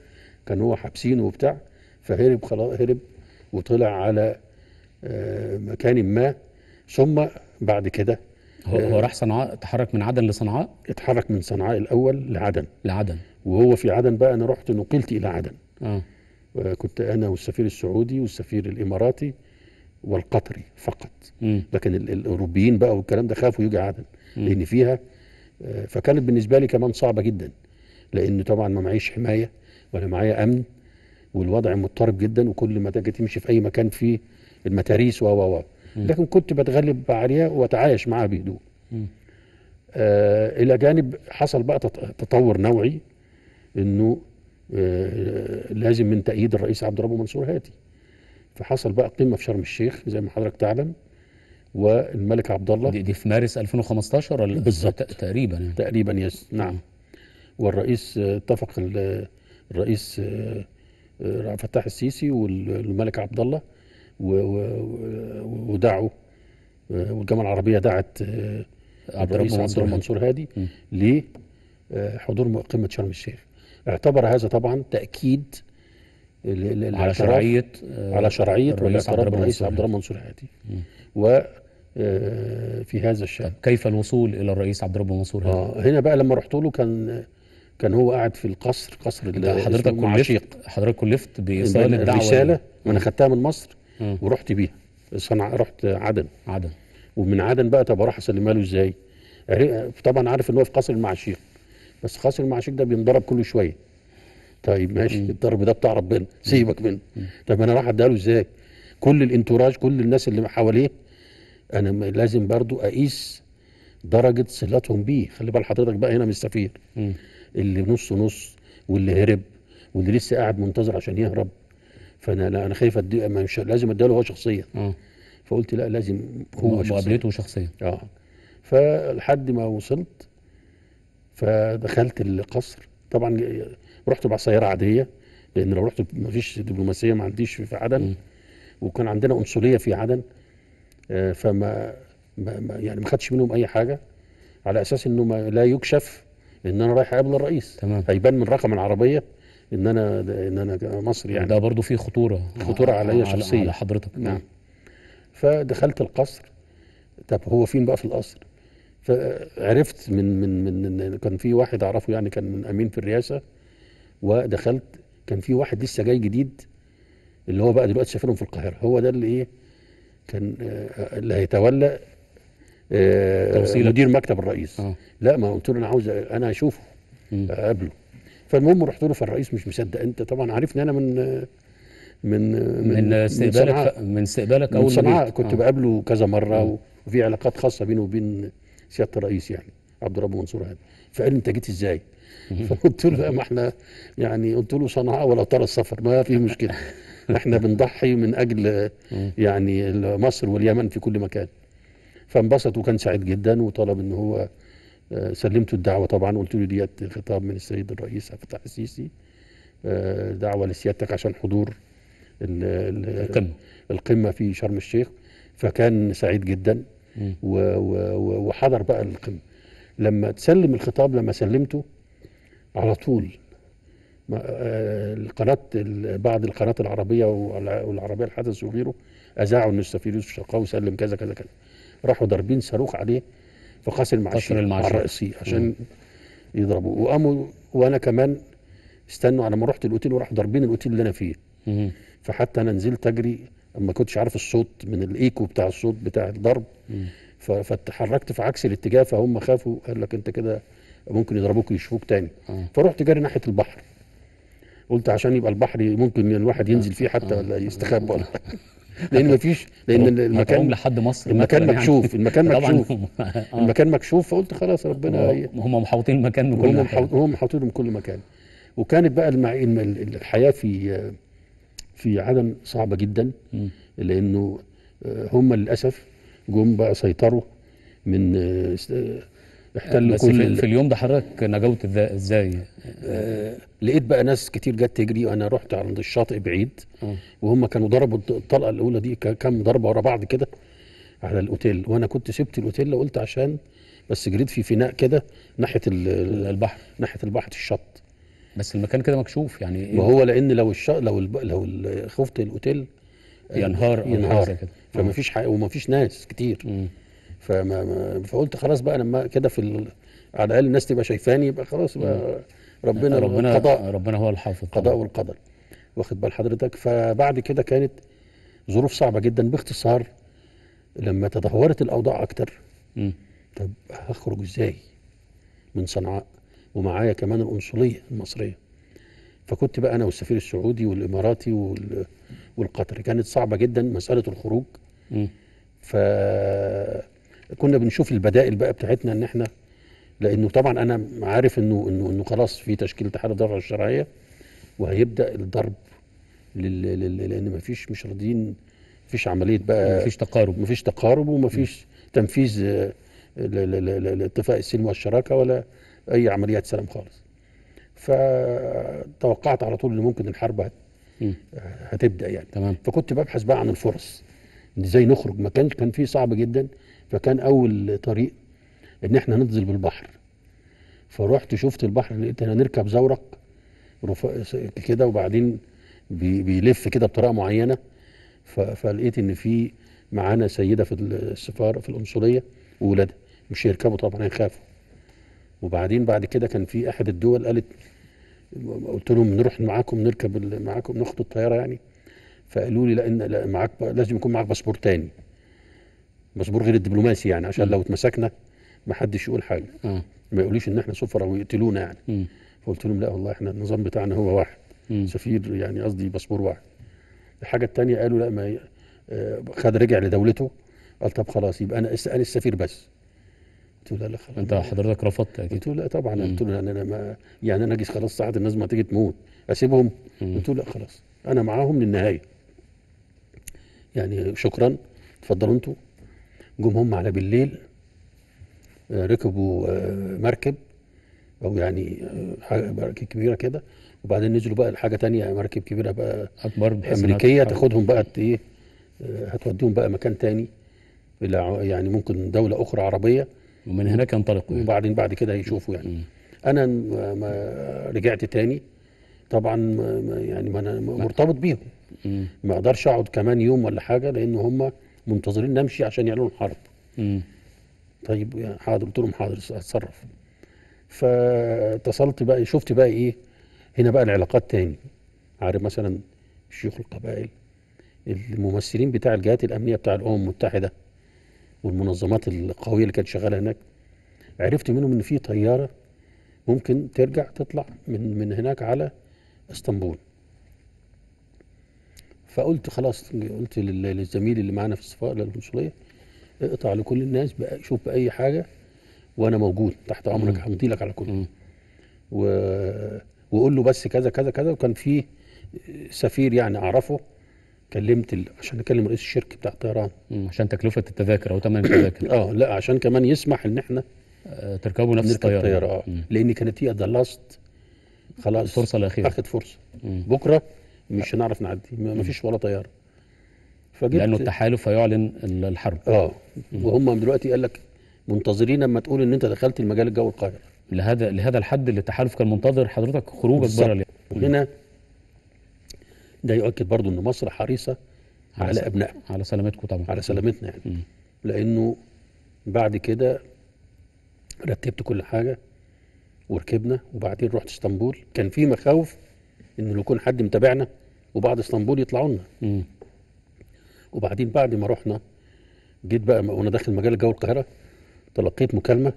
كان هو حابسينه وبتاع فهرب خلاص هرب وطلع على آه، مكان ما ثم بعد كده هو, هو آه، راح صنعاء تحرك من عدن لصنعاء اتحرك من صنعاء الاول لعدن لعدن وهو في عدن بقى انا رحت نقلت الى عدن آه. آه، كنت انا والسفير السعودي والسفير الاماراتي والقطري فقط م. لكن الاوروبيين بقى والكلام ده خافوا يجي عدن لان فيها آه، فكانت بالنسبه لي كمان صعبه جدا لان طبعا ما معيش حمايه ولا معايا امن والوضع مضطرب جدا وكل ما تجي تمشي في اي مكان فيه المتاريس و و و لكن كنت بتغلب عليها واتعايش معاها بهدوء آه الى جانب حصل بقى تطور نوعي انه آه لازم من تأييد الرئيس عبد ربه منصور هاتي فحصل بقى قمه في شرم الشيخ زي ما حضرتك تعلم والملك عبد الله دي, دي في مارس 2015 ولا بالظبط تقريبا يعني. تقريبا يس نعم والرئيس آه، اتفق آه، الرئيس عبد آه، الفتاح السيسي والملك عبد الله ودعوا والجامعه العربيه دعت الرئيس عبد الله منصور هادي لحضور قمه شرم الشيخ اعتبر هذا طبعا تاكيد آه، على شرعيه على شرعيه ولي عبد الرئيس عبد الرحمن منصور هادي و آه، في هذا الشأن كيف الوصول الى الرئيس عبد الرحمن منصور هادي؟ آه هنا بقى لما رحت له كان كان هو قاعد في القصر قصر حضرتك كلفت حضرتك كلفت بايصال الدعوه رساله ما انا خدتها من مصر ورحت بيها صنع رحت عدن عدن ومن عدن بقى طب اروح اسلمها له ازاي؟ طبعا عارف ان هو في قصر المعشيق بس قصر المعشيق ده بينضرب كل شويه طيب ماشي مم. الضرب ده بتاع ربنا سيبك منه طب انا راح اداله ازاي كل الانتوراج كل الناس اللي حواليه انا لازم برضو اقيس درجه صلتهم بيه خلي بال حضرتك بقى هنا من السفير اللي نص نص واللي هرب واللي لسه قاعد منتظر عشان يهرب فانا لا انا خايف ادي مش لازم له هو شخصيا م. فقلت لا لازم هو مقابلته شخصيا اه فلحد ما وصلت فدخلت القصر طبعا رحت بقى سياره عاديه لان لو رحت ما فيش دبلوماسيه ما عنديش في عدن وكان عندنا قنصليه في عدن آه، فما ما يعني ما خدش منهم اي حاجه على اساس انه ما لا يكشف ان انا رايح اقابل الرئيس تمام هيبان من رقم العربيه ان انا ان انا مصري يعني ده برضه في خطوره خطوره عليا شخصيا على حضرتك نعم فدخلت القصر طب هو فين بقى في القصر فعرفت من من من كان في واحد اعرفه يعني كان من امين في الرئاسه ودخلت كان في واحد لسه جاي جديد اللي هو بقى دلوقتي سافرهم في القاهره هو ده اللي ايه كان آه، اللي هيتولى آه، توصيل مدير مكتب الرئيس آه. لا ما قلت له انا عاوز انا اشوفه اقابله فالمهم رحت له فالرئيس مش مصدق انت طبعا عارفني انا من من من, استقبالك من استقبالك اول من صنعاء كنت آه. بقابله كذا مره آه. وفي علاقات خاصه بينه وبين سياده الرئيس يعني عبد الرب منصور هذا فقال لي انت جيت ازاي؟ فقلت له ما احنا يعني قلت له صنعاء ولا ترى السفر ما في مشكله احنا بنضحي من اجل يعني مصر واليمن في كل مكان فانبسط وكان سعيد جدا وطلب ان هو آه، سلمته الدعوه طبعا قلت له ديت خطاب من السيد الرئيس عبد الفتاح السيسي آه، دعوه لسيادتك عشان حضور القمه القمه في شرم الشيخ فكان سعيد جدا وحضر بقى القمه لما تسلم الخطاب لما سلمته على طول القناة آه، بعض القناة العربية والعربية الحدث وغيره أذاعوا أن يوسف الشرقاوي سلم كذا كذا كذا راحوا ضاربين صاروخ عليه فقاسم المعاشي على الرئيسي عشان يضربوه وقاموا وأنا كمان استنوا على ما رحت الأوتيل وراحوا ضاربين الأوتيل اللي أنا فيه مم. فحتى أنا نزلت أجري ما كنتش عارف الصوت من الإيكو بتاع الصوت بتاع الضرب مم. فتحركت في عكس الاتجاه فهم خافوا قال لك انت كده ممكن يضربوك ويشوفوك تاني آه. فروحت جاري ناحيه البحر قلت عشان يبقى البحر ممكن الواحد ينزل آه. فيه حتى آه. ولا يستخبى ولا لان مفيش لان المكان لحد مصر المكان يعني. مكشوف المكان مكشوف المكان مكشوف فقلت خلاص ربنا هم محاوطين المكان من كل مكان هم محاوطين من كل مكان وكانت بقى الحياه في في عدن صعبه جدا لانه هم للاسف جم بقى سيطروا من آه، احتلوا كل في, في اليوم ده حضرتك نجوت ازاي؟ آه لقيت بقى ناس كتير جت تجري وانا رحت عند الشاطئ بعيد آه. وهم كانوا ضربوا الطلقه الاولى دي كم ضربه ورا بعض كده على الاوتيل وانا كنت سبت الاوتيل وقلت عشان بس جريت في فناء كده ناحيه البحر ناحيه البحر الشط بس المكان كده مكشوف يعني ما إيه؟ هو لان لو الش... لو الب... لو خفت الاوتيل آه، ينهار ينهار كده فما فيش حق وما فيش ناس كتير فما فقلت خلاص بقى لما كده في على الاقل الناس تبقى شايفاني يبقى خلاص بقى ربنا ربنا قضاء ربنا هو الحافظ القضاء والقدر واخد بال حضرتك فبعد كده كانت ظروف صعبه جدا باختصار لما تدهورت الاوضاع اكتر طب هخرج ازاي من صنعاء ومعايا كمان القنصليه المصريه فكنت بقى انا والسفير السعودي والاماراتي والقطري كانت صعبه جدا مساله الخروج ف كنا بنشوف البدائل بقى بتاعتنا ان احنا لانه طبعا انا عارف انه انه انه خلاص في تشكيل اتحاد الدوله الشرعيه وهيبدا الضرب لل... لل... لان فيش مش راضيين فيش عمليه بقى ما فيش تقارب ما فيش تقارب وما فيش تنفيذ آه، لاتفاق السلم والشراكه ولا اي عمليات سلام خالص فتوقعت على طول ان ممكن الحرب آه، هتبدا يعني تمام فكنت ببحث بقى عن الفرص ازاي نخرج ما كانش كان فيه صعب جدا فكان اول طريق ان احنا ننزل بالبحر فرحت شفت البحر لقيت نركب زورق كده وبعدين بي بيلف كده بطريقه معينه فلقيت ان في معانا سيده في السفاره في القنصليه وولادها مش يركبوا طبعا هيخافوا وبعدين بعد كده كان في احد الدول قالت قلت لهم نروح معاكم نركب معاكم ناخد الطياره يعني فقالوا لي لا ان لا معاك لازم يكون معاك باسبور تاني باسبور غير الدبلوماسي يعني عشان لو اتمسكنا ما حدش يقول حاجه آه. ما يقوليش ان احنا سفراء ويقتلونا يعني م. فقلت لهم لا والله احنا النظام بتاعنا هو واحد م. سفير يعني قصدي باسبور واحد الحاجه الثانيه قالوا لا ما آه، خد رجع لدولته قال طب خلاص يبقى انا انا السفير بس قلت له لا لا خلاص انت حضرتك رفضت اكيد قلت له لا طبعا قلت له يعني انا ما يعني انا اجي خلاص ساعات الناس ما تيجي تموت اسيبهم قلت له لا خلاص انا معاهم للنهايه يعني شكرا اتفضلوا انتوا جم هم على بالليل آه، ركبوا آه، مركب او يعني آه، مركب كبيره كده وبعدين نزلوا بقى لحاجه تانية مركب كبيره بقى اكبر امريكيه تاخدهم بقى ايه هتوديهم بقى مكان تاني الى يعني ممكن دوله اخرى عربيه ومن هناك ينطلقوا يعني. وبعدين بعد كده يشوفوا يعني انا ما رجعت تاني طبعا يعني ما انا مرتبط بيهم ما اقدرش اقعد كمان يوم ولا حاجه لان هم منتظرين نمشي عشان يعلنوا الحرب مم. طيب حاضر قلت لهم حاضر اتصرف فاتصلت بقى شفت بقى ايه هنا بقى العلاقات تاني عارف مثلا شيوخ القبائل الممثلين بتاع الجهات الامنيه بتاع الامم المتحده والمنظمات القويه اللي كانت شغاله هناك عرفت منهم ان في طياره ممكن ترجع تطلع من من هناك على اسطنبول فقلت خلاص قلت للزميل اللي معانا في السفاره للقنصليه اقطع لكل الناس بقى شوف باي حاجه وانا موجود تحت امرك همضي لك على كل و... وقول له بس كذا كذا كذا وكان في سفير يعني اعرفه كلمت ال... عشان اكلم رئيس الشركه بتاع الطيران عشان تكلفه التذاكر او ثمن التذاكر اه لا عشان كمان يسمح ان احنا آه تركبوا نفس الطياره الطياره اه لان كانت هي ذا لاست خلاص الفرصه الاخيره اخذ فرصه مم. بكره مش هنعرف نعدي ما فيش ولا طياره لانه التحالف هيعلن الحرب اه وهم دلوقتي قال لك منتظرين اما تقول ان انت دخلت المجال الجوي القاهره لهذا لهذا الحد اللي التحالف كان منتظر حضرتك خروجك بره وهنا ده يؤكد برضو ان مصر حريصه على, على ابنائها على سلامتكم طبعا على سلامتنا يعني مم. لانه بعد كده رتبت كل حاجه وركبنا وبعدين رحت اسطنبول كان في مخاوف ان لو يكون حد متابعنا وبعد اسطنبول يطلعوا لنا وبعدين بعد ما رحنا جيت بقى وانا داخل مجال الجو القاهره تلقيت مكالمه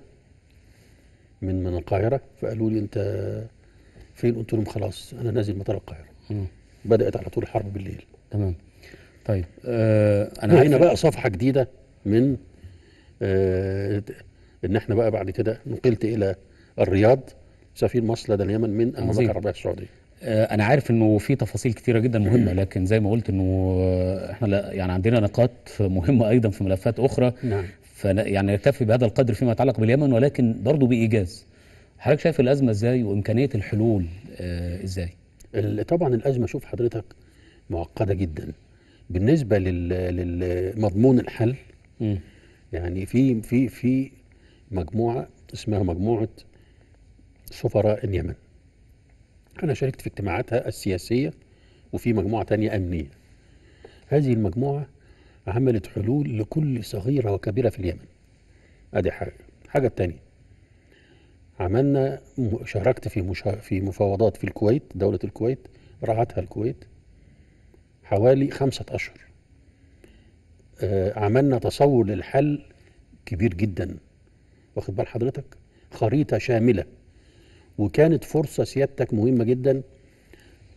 من من القاهره فقالوا لي انت فين قلت لهم خلاص انا نازل مطار القاهره بدات على طول الحرب بالليل تمام طيب آه انا هنا بقى صفحه جديده من آه ان احنا بقى بعد كده نقلت الى الرياض سفير مصر لدى اليمن من المملكه العربيه السعوديه آه، انا عارف انه في تفاصيل كتيره جدا مهمه لكن زي ما قلت انه احنا يعني عندنا نقاط مهمه ايضا في ملفات اخرى نعم يعني نكتفي بهذا القدر فيما يتعلق باليمن ولكن برضه بايجاز حضرتك شايف الازمه ازاي وامكانيه الحلول آه، ازاي طبعا الازمه شوف حضرتك معقده جدا بالنسبه لمضمون الحل يعني في في في مجموعه اسمها مجموعه سفراء اليمن أنا شاركت في اجتماعاتها السياسية وفي مجموعة تانية أمنية هذه المجموعة عملت حلول لكل صغيرة وكبيرة في اليمن أدي حاجة الحاجة التانية عملنا شاركت في مشا... في مفاوضات في الكويت دولة الكويت رعتها الكويت حوالي خمسة أشهر آه، عملنا تصور للحل كبير جدا واخد بال حضرتك خريطة شاملة وكانت فرصه سيادتك مهمه جدا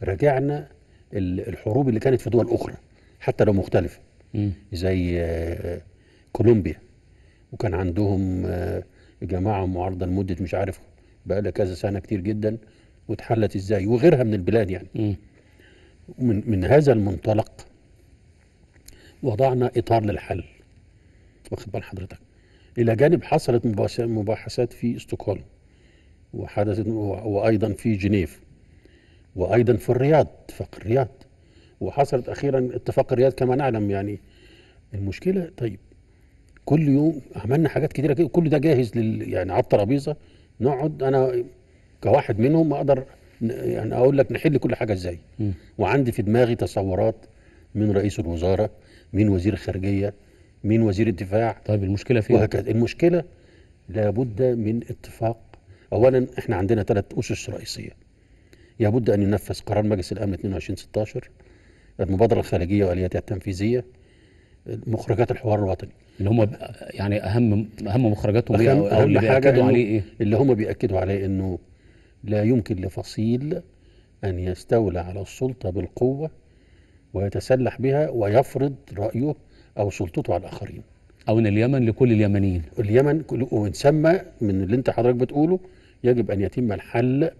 رجعنا الحروب اللي كانت في دول اخرى حتى لو مختلفه زي آه، كولومبيا وكان عندهم آه، جماعه معارضه لمده مش عارف بقى لها كذا سنه كتير جدا واتحلت ازاي وغيرها من البلاد يعني ومن من من هذا المنطلق وضعنا اطار للحل واخد بال حضرتك الى جانب حصلت مباحثات في استوكهولم وحدثت وأيضا في جنيف وأيضا في الرياض اتفاق الرياض وحصلت أخيرا اتفاق الرياض كما نعلم يعني المشكلة طيب كل يوم عملنا حاجات كتيرة كده كل ده جاهز لل يعني على الترابيزة نقعد أنا كواحد منهم أقدر يعني أقول لك نحل كل حاجة إزاي وعندي في دماغي تصورات من رئيس الوزارة من وزير الخارجية من وزير الدفاع طيب المشكلة فين؟ وهكذا المشكلة لابد من اتفاق اولا احنا عندنا ثلاث اسس رئيسيه يبد ان ينفذ قرار مجلس الامن 2216 المبادره الخارجيه والياتها التنفيذيه مخرجات الحوار الوطني اللي هم يعني اهم اهم مخرجاتهم ايه او أهم اللي بيأكدوا عليه ايه اللي هم بيأكدوا عليه انه لا يمكن لفصيل ان يستولى على السلطه بالقوه ويتسلح بها ويفرض رايه او سلطته على الاخرين او ان اليمن لكل اليمنيين اليمن كل ومن ثم من اللي انت حضرتك بتقوله يجب أن يتم الحل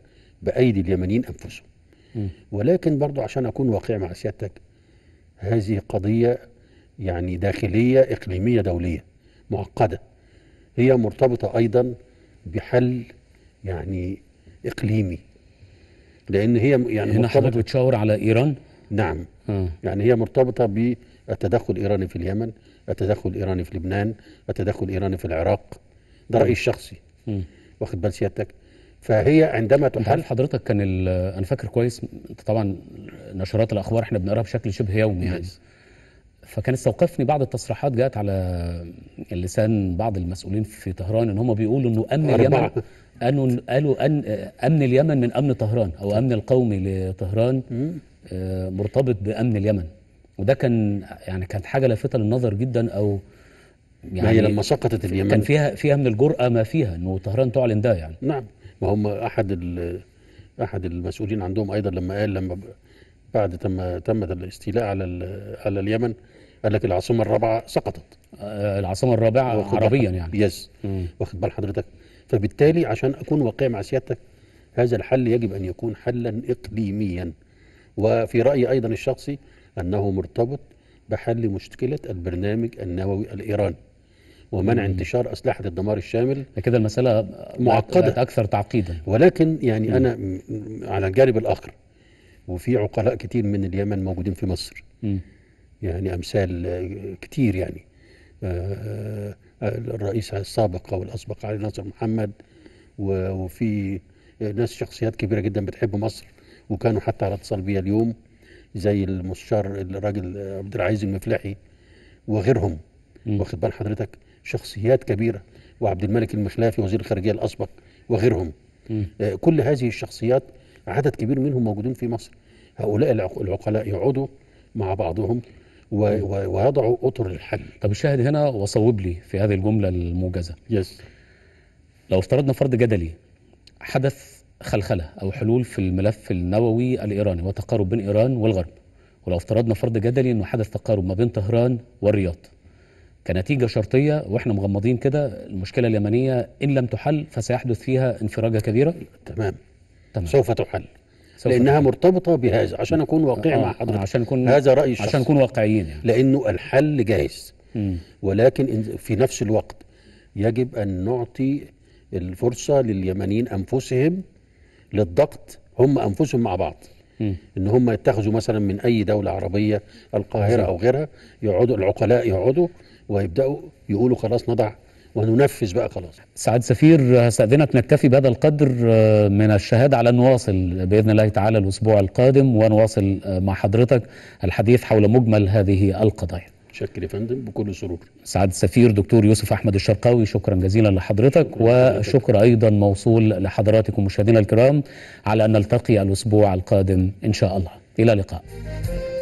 بأيدي اليمنيين أنفسهم م. ولكن برضو عشان أكون واقعي مع سيادتك هذه قضية يعني داخلية إقليمية دولية معقدة هي مرتبطة أيضا بحل يعني إقليمي لأن هي يعني هنا حضرتك بتشاور على إيران؟ نعم م. آه. يعني هي مرتبطة بالتدخل الإيراني في اليمن التدخل الإيراني في لبنان التدخل الإيراني في العراق ده رأيي الشخصي م. واخد بال سيادتك فهي عندما تحل حضرتك كان انا فاكر كويس طبعا نشرات الاخبار احنا بنقراها بشكل شبه يومي يعني فكان استوقفني بعض التصريحات جات على لسان بعض المسؤولين في طهران ان هم بيقولوا انه امن اليمن قالوا قالوا ان امن اليمن من امن طهران او امن القومي لطهران آه، مرتبط بامن اليمن وده كان يعني كانت حاجه لافته للنظر جدا او يعني ما هي لما سقطت اليمن كان فيها فيها من الجرأة ما فيها انه طهران تعلن ده يعني نعم ما هم احد احد المسؤولين عندهم ايضا لما قال لما بعد تم تمت الاستيلاء على على اليمن قال لك العاصمه الرابعه سقطت آه، العاصمه الرابعه عربيا يعني يس واخد بال حضرتك فبالتالي عشان اكون واقعي مع سيادتك هذا الحل يجب ان يكون حلا اقليميا وفي رايي ايضا الشخصي انه مرتبط بحل مشكله البرنامج النووي الايراني ومنع انتشار اسلحه الدمار الشامل كده المساله معقده اكثر تعقيدا ولكن يعني مم. انا على الجانب الاخر وفي عقلاء كتير من اليمن موجودين في مصر مم. يعني امثال كتير يعني آه، آه، الرئيس السابق او الاسبق علي ناصر محمد وفي ناس شخصيات كبيره جدا بتحب مصر وكانوا حتى على اتصال بيا اليوم زي المستشار الراجل عبد العزيز المفلحي وغيرهم واخد بال حضرتك شخصيات كبيرة وعبد الملك المخلافي وزير الخارجية الأسبق وغيرهم م. آه، كل هذه الشخصيات عدد كبير منهم موجودين في مصر هؤلاء العقلاء يقعدوا مع بعضهم ويضعوا اطر الحل طب الشاهد هنا وصوب لي في هذه الجمله الموجزه يس لو افترضنا فرض جدلي حدث خلخله او حلول في الملف النووي الايراني وتقارب بين ايران والغرب ولو افترضنا فرض جدلي انه حدث تقارب ما بين طهران والرياض كنتيجه شرطيه واحنا مغمضين كده المشكله اليمنيه ان لم تحل فسيحدث فيها انفراجه كبيره تمام, تمام. سوف تحل سوف لانها تحل. مرتبطه بهذا عشان اكون واقعي آه مع آه، حضرتك عشان نكون هذا رايي الشخصي عشان نكون واقعيين يعني. لانه الحل جاهز مم. ولكن في نفس الوقت يجب ان نعطي الفرصه لليمنيين انفسهم للضغط هم انفسهم مع بعض ان هم يتخذوا مثلا من اي دوله عربيه القاهره او غيرها يقعدوا العقلاء يقعدوا وهيبداوا يقولوا خلاص نضع وننفذ بقى خلاص سعد سفير هستأذنك نكتفي بهذا القدر آه، من الشهادة على نواصل بإذن الله تعالى الأسبوع القادم ونواصل آه، مع حضرتك الحديث حول مجمل هذه القضايا شكرا يا فندم بكل سرور سعد السفير دكتور يوسف أحمد الشرقاوي شكرا جزيلا لحضرتك شكرا وشكر أيضا موصول لحضراتكم مشاهدينا الكرام على أن نلتقي الأسبوع القادم إن شاء الله إلى اللقاء